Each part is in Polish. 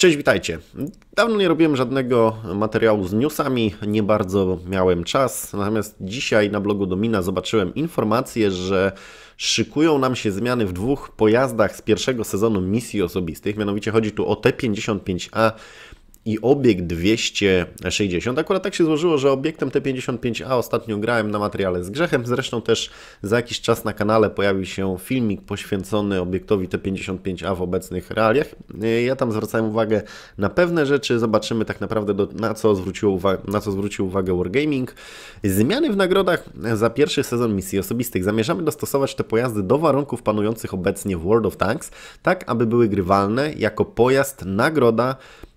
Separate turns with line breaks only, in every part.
Cześć, witajcie. Dawno nie robiłem żadnego materiału z newsami, nie bardzo miałem czas, natomiast dzisiaj na blogu Domina zobaczyłem informację, że szykują nam się zmiany w dwóch pojazdach z pierwszego sezonu misji osobistych, mianowicie chodzi tu o T55A i obiekt 260. Akurat tak się złożyło, że obiektem T55A ostatnio grałem na materiale z grzechem. Zresztą też za jakiś czas na kanale pojawi się filmik poświęcony obiektowi T55A w obecnych realiach. E, ja tam zwracałem uwagę na pewne rzeczy. Zobaczymy tak naprawdę do, na, co uwagę, na co zwrócił uwagę Wargaming. Zmiany w nagrodach za pierwszy sezon misji osobistych. Zamierzamy dostosować te pojazdy do warunków panujących obecnie w World of Tanks, tak aby były grywalne jako pojazd nagroda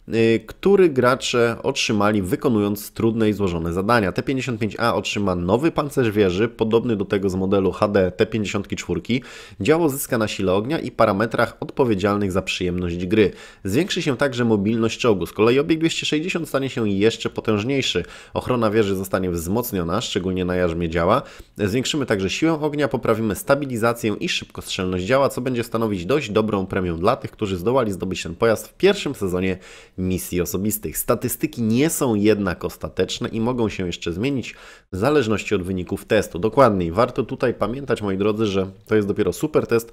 Y, który gracze otrzymali wykonując trudne i złożone zadania. T-55A otrzyma nowy pancerz wieży, podobny do tego z modelu HD T-54. Działo zyska na sile ognia i parametrach odpowiedzialnych za przyjemność gry. Zwiększy się także mobilność czołgu. Z kolei obieg 260 stanie się jeszcze potężniejszy. Ochrona wieży zostanie wzmocniona, szczególnie na jarzmie działa. Zwiększymy także siłę ognia, poprawimy stabilizację i szybkostrzelność działa, co będzie stanowić dość dobrą premię dla tych, którzy zdołali zdobyć ten pojazd w pierwszym sezonie misji osobistych. Statystyki nie są jednak ostateczne i mogą się jeszcze zmienić w zależności od wyników testu. Dokładniej, warto tutaj pamiętać, moi drodzy, że to jest dopiero super test,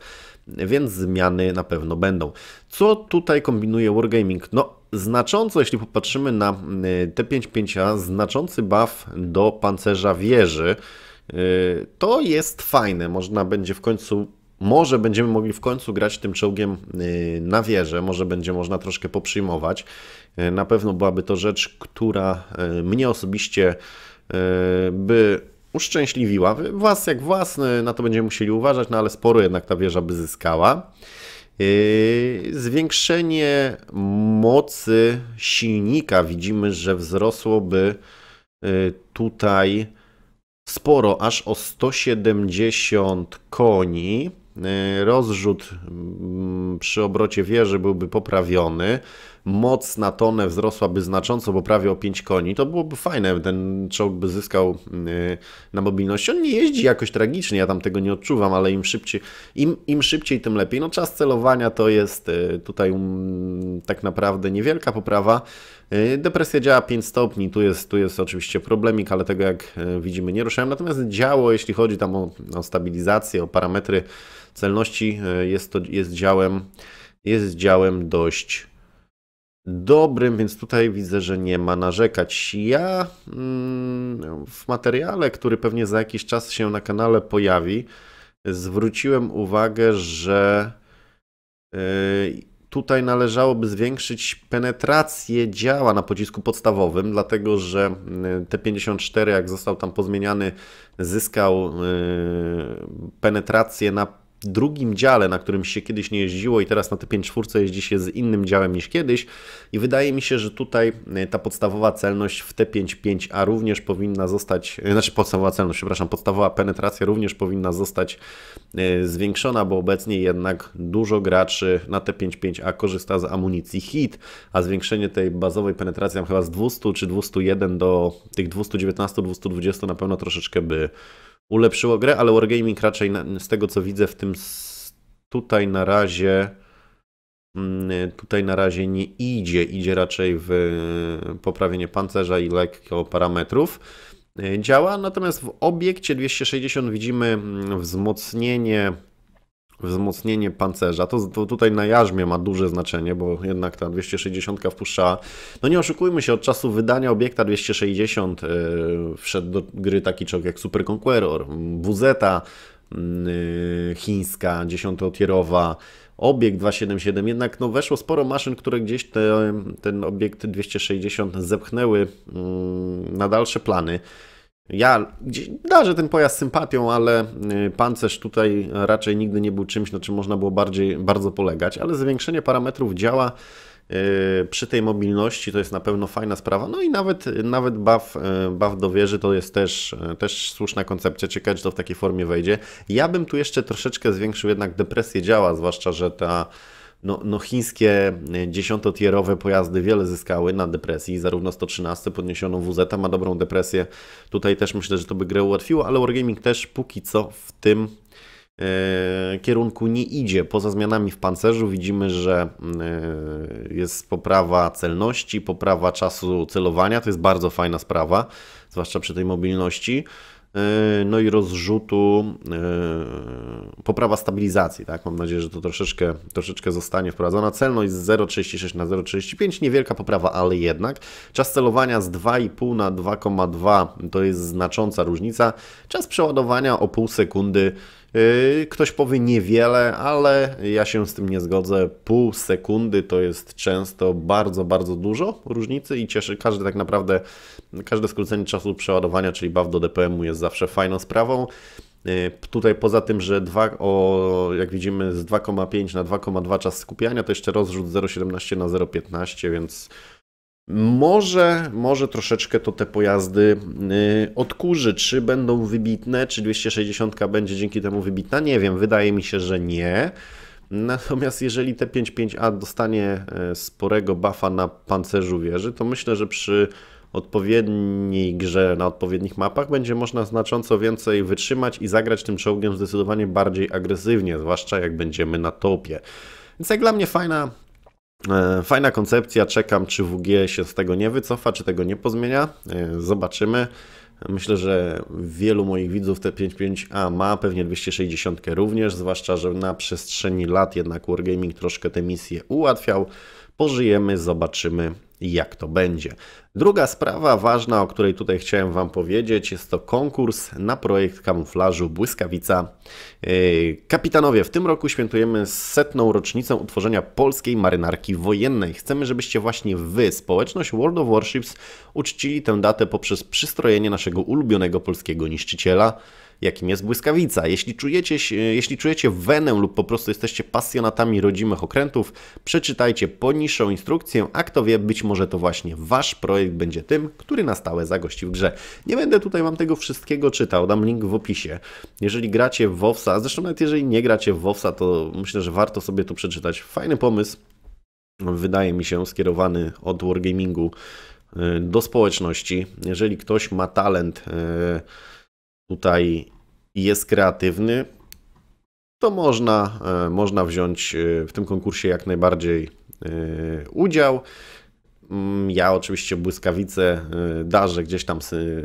więc zmiany na pewno będą. Co tutaj kombinuje Wargaming? No, znacząco, jeśli popatrzymy na y, T5-5A, znaczący buff do pancerza wieży. Y, to jest fajne, można będzie w końcu może będziemy mogli w końcu grać tym czołgiem y, na wieżę, może będzie można troszkę poprzyjmować. Y, na pewno byłaby to rzecz, która y, mnie osobiście by uszczęśliwiła. Was jak własny, na to będziemy musieli uważać, no ale sporo jednak ta wieża by zyskała. Zwiększenie mocy silnika widzimy, że wzrosłoby tutaj sporo, aż o 170 koni. Y, rozrzut mm, przy obrocie wieży byłby poprawiony, moc na tonę wzrosłaby znacząco, bo prawie o 5 koni, to byłoby fajne, ten czołg by zyskał y, na mobilności. On nie jeździ jakoś tragicznie, ja tam tego nie odczuwam, ale im szybciej, im, im szybciej, tym lepiej. No czas celowania to jest y, tutaj mm, tak naprawdę niewielka poprawa. Depresja działa 5 stopni, tu jest, tu jest oczywiście problemik, ale tego jak widzimy nie ruszałem. Natomiast działo, jeśli chodzi tam o, o stabilizację, o parametry celności e, jest to jest działem, jest działem dość dobrym, więc tutaj widzę, że nie ma narzekać. Ja mm, w materiale, który pewnie za jakiś czas się na kanale pojawi, zwróciłem uwagę, że e, tutaj należałoby zwiększyć penetrację działa na pocisku podstawowym, dlatego że mm, T54, jak został tam pozmieniany, zyskał e, penetrację na drugim dziale, na którym się kiedyś nie jeździło i teraz na te 5.4 czwórce jeździ się z innym działem niż kiedyś i wydaje mi się, że tutaj e, ta podstawowa celność w T55A również powinna zostać, e, znaczy podstawowa celność, przepraszam, podstawowa penetracja również powinna zostać e, zwiększona, bo obecnie jednak dużo graczy na T55A korzysta z amunicji HIT, a zwiększenie tej bazowej penetracji tam chyba z 200 czy 201 do tych 219-220 na pewno troszeczkę by ulepszyło grę, ale Wargaming raczej na, z tego co widzę w tym tutaj na razie mm, tutaj na razie nie idzie, idzie raczej w e, poprawienie pancerza i lekko parametrów e, działa, natomiast w obiekcie 260 widzimy mm, wzmocnienie wzmocnienie pancerza. To, to, tutaj na jarzmie ma duże znaczenie, bo jednak ta 260 wpuszczała. No nie oszukujmy się, od czasu wydania obiekta 260 yy, wszedł do gry taki czołg jak Super Conqueror, WZ yy, chińska, 10-tierowa, obiekt 277, jednak no weszło sporo maszyn, które gdzieś te, ten obiekt 260 zepchnęły mm, na dalsze plany. Ja darzę ten pojazd sympatią, ale y, pancerz tutaj raczej nigdy nie był czymś, na czym można było bardziej, bardzo polegać, ale zwiększenie parametrów działa y, przy tej mobilności to jest na pewno fajna sprawa. No i nawet, nawet baw, y, baw do wieży to jest też, też słuszna koncepcja. Ciekawe, czy to w takiej formie wejdzie. Ja bym tu jeszcze troszeczkę zwiększył jednak depresję działa, zwłaszcza, że ta no, no chińskie e, dziesiątotierowe pojazdy wiele zyskały na depresji, zarówno 113 podniesioną WZ ma dobrą depresję, tutaj też myślę, że to by grę ułatwiło, ale Wargaming też póki co w tym e, kierunku nie idzie. Poza zmianami w pancerzu widzimy, że mm, e, jest poprawa celności, poprawa czasu celowania. To jest bardzo fajna sprawa, zwłaszcza przy tej mobilności. E, no i rozrzutu, e, poprawa stabilizacji, tak? Mam nadzieję, że to troszeczkę, troszeczkę zostanie wprowadzona. Celność z 0,36 na 0,35, niewielka poprawa, ale jednak. Czas celowania z 2,5 na 2,2 to jest znacząca różnica. Czas przeładowania o pół sekundy. E, ktoś powie niewiele, ale ja się z tym nie zgodzę. Pół sekundy to jest często bardzo, bardzo dużo różnicy i cieszy, każdy tak naprawdę Każde skrócenie czasu przeładowania, czyli baw do DPM-u jest zawsze fajną sprawą. Y, tutaj poza tym, że 2, o, jak widzimy z 2,5 na 2,2 czas skupiania, to jeszcze rozrzut 0,17 na 0,15, więc może, może troszeczkę to te pojazdy y, odkurzy. Czy będą wybitne, czy 260 będzie dzięki temu wybitna? Nie wiem, wydaje mi się, że nie. Natomiast jeżeli te 5.5a dostanie y, sporego buffa na pancerzu wieży, to myślę, że przy odpowiedniej grze na odpowiednich mapach będzie można znacząco więcej wytrzymać i zagrać tym czołgiem zdecydowanie bardziej agresywnie, zwłaszcza jak będziemy na topie. Więc jak dla mnie fajna, e, fajna koncepcja, czekam czy WG się z tego nie wycofa, czy tego nie pozmienia, e, zobaczymy. Myślę, że wielu moich widzów te 55A ma, pewnie 260 również, zwłaszcza, że na przestrzeni lat jednak Wargaming troszkę te misje ułatwiał. Pożyjemy, zobaczymy, jak to będzie. Druga sprawa ważna, o której tutaj chciałem Wam powiedzieć, jest to konkurs na projekt kamuflażu Błyskawica. Yy, kapitanowie, w tym roku świętujemy setną rocznicę utworzenia polskiej marynarki wojennej. Chcemy, żebyście właśnie Wy, społeczność World of Warships, uczcili tę datę poprzez przystrojenie naszego ulubionego polskiego niszczyciela – jakim jest błyskawica. Jeśli czujecie, jeśli czujecie wenę lub po prostu jesteście pasjonatami rodzimych okrętów, przeczytajcie poniższą instrukcję, a kto wie, być może to właśnie Wasz projekt będzie tym, który na stałe zagości w grze. Nie będę tutaj Wam tego wszystkiego czytał, dam link w opisie. Jeżeli gracie w WoWsa, a zresztą nawet jeżeli nie gracie w WoWsa, to myślę, że warto sobie to przeczytać. Fajny pomysł, wydaje mi się, skierowany od Wargamingu y, do społeczności. Jeżeli ktoś ma talent y, tutaj jest kreatywny, to można, e, można wziąć e, w tym konkursie jak najbardziej e, udział. Mm, ja oczywiście błyskawice darzę gdzieś tam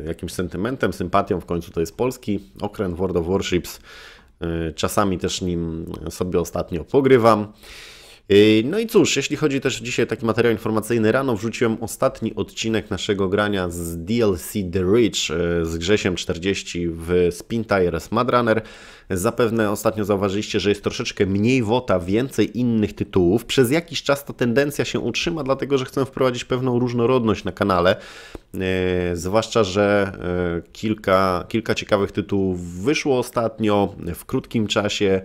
jakimś sentymentem, sympatią, w końcu to jest polski okręt World of Warships. Czasami też nim sobie ostatnio pogrywam. Yy, no i cóż, jeśli chodzi też dzisiaj taki materiał informacyjny, rano wrzuciłem ostatni odcinek naszego grania z DLC The Reach yy, z Grzesiem 40 w Spin Tires Madrunner. Zapewne ostatnio zauważyliście, że jest troszeczkę mniej WOTA, więcej innych tytułów. Przez jakiś czas ta tendencja się utrzyma, dlatego że chcę wprowadzić pewną różnorodność na kanale. Yy, zwłaszcza, że kilka, kilka ciekawych tytułów wyszło ostatnio w krótkim czasie,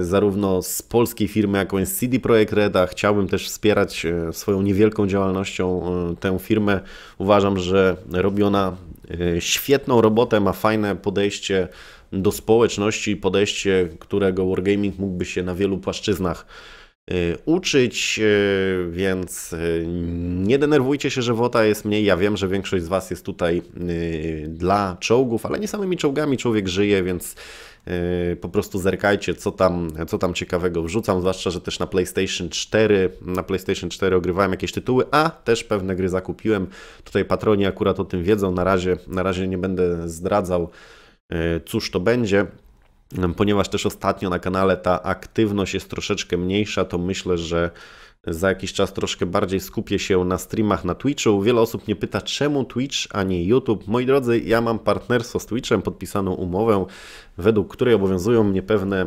zarówno z polskiej firmy, jaką jest CD Projekt Reda. Chciałbym też wspierać e, swoją niewielką działalnością e, tę firmę. Uważam, że robi ona e, świetną robotę, ma fajne podejście do społeczności, podejście, którego Wargaming mógłby się na wielu płaszczyznach uczyć, więc nie denerwujcie się, że wota jest mniej. Ja wiem, że większość z Was jest tutaj dla czołgów, ale nie samymi czołgami człowiek żyje, więc Yy, po prostu zerkajcie, co tam, co tam ciekawego wrzucam, zwłaszcza, że też na PlayStation 4, na PlayStation 4 ogrywałem jakieś tytuły, a też pewne gry zakupiłem. Tutaj patroni akurat o tym wiedzą, na razie, na razie nie będę zdradzał, yy, cóż to będzie. Ponieważ też ostatnio na kanale ta aktywność jest troszeczkę mniejsza, to myślę, że za jakiś czas troszkę bardziej skupię się na streamach na Twitchu. Wiele osób mnie pyta, czemu Twitch, a nie YouTube. Moi drodzy, ja mam partnerstwo z Twitchem, podpisaną umowę, według której obowiązują mnie pewne e,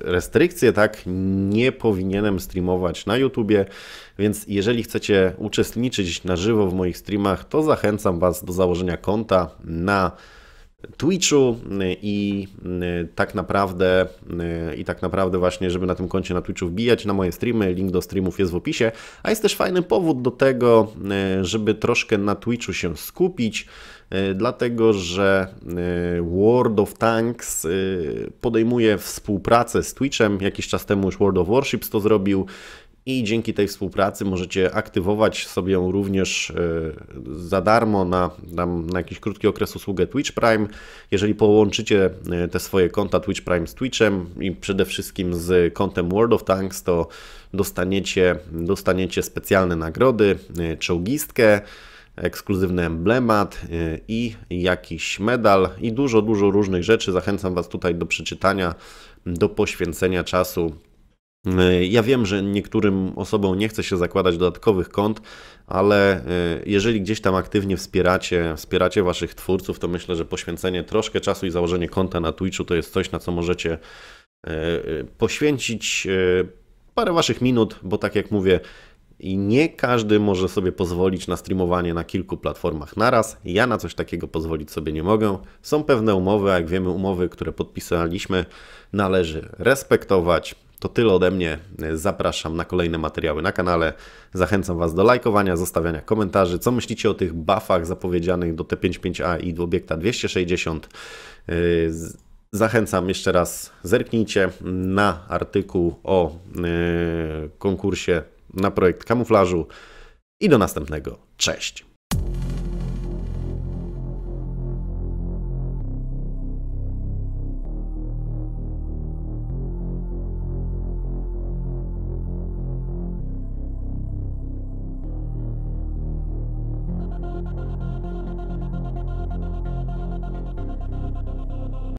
restrykcje, tak? Nie powinienem streamować na YouTubie, więc jeżeli chcecie uczestniczyć na żywo w moich streamach, to zachęcam Was do założenia konta na Twitchu i y, tak naprawdę y, i tak naprawdę właśnie, żeby na tym koncie na Twitchu wbijać na moje streamy, link do streamów jest w opisie, a jest też fajny powód do tego, y, żeby troszkę na Twitchu się skupić, dlatego że World of Tanks podejmuje współpracę z Twitchem, jakiś czas temu już World of Warships to zrobił i dzięki tej współpracy możecie aktywować sobie ją również e, za darmo na, na, na jakiś krótki okres usługę Twitch Prime. Jeżeli połączycie e, te swoje konta Twitch Prime z Twitchem i przede wszystkim z kontem World of Tanks, to dostaniecie, dostaniecie specjalne nagrody, e, czołgistkę, ekskluzywny emblemat i jakiś medal i dużo, dużo różnych rzeczy. Zachęcam Was tutaj do przeczytania, do poświęcenia czasu Y, ja wiem, że niektórym osobom nie chce się zakładać dodatkowych kont, ale y, jeżeli gdzieś tam aktywnie wspieracie, wspieracie waszych twórców, to myślę, że poświęcenie troszkę czasu i założenie konta na Twitchu to jest coś, na co możecie y, poświęcić parę waszych minut, bo tak jak mówię, i nie każdy może sobie pozwolić na streamowanie na kilku platformach naraz. Ja na coś takiego pozwolić sobie nie mogę. Są pewne umowy, a jak wiemy, umowy, które podpisaliśmy, należy respektować. To tyle ode mnie. Zapraszam na kolejne materiały na kanale. Zachęcam Was do lajkowania, zostawiania komentarzy. Co myślicie o tych buffach zapowiedzianych do T55A i do obiekta 260? Yy, zachęcam jeszcze raz, zerknijcie na artykuł o yy, konkursie na projekt kamuflażu i do następnego. Cześć!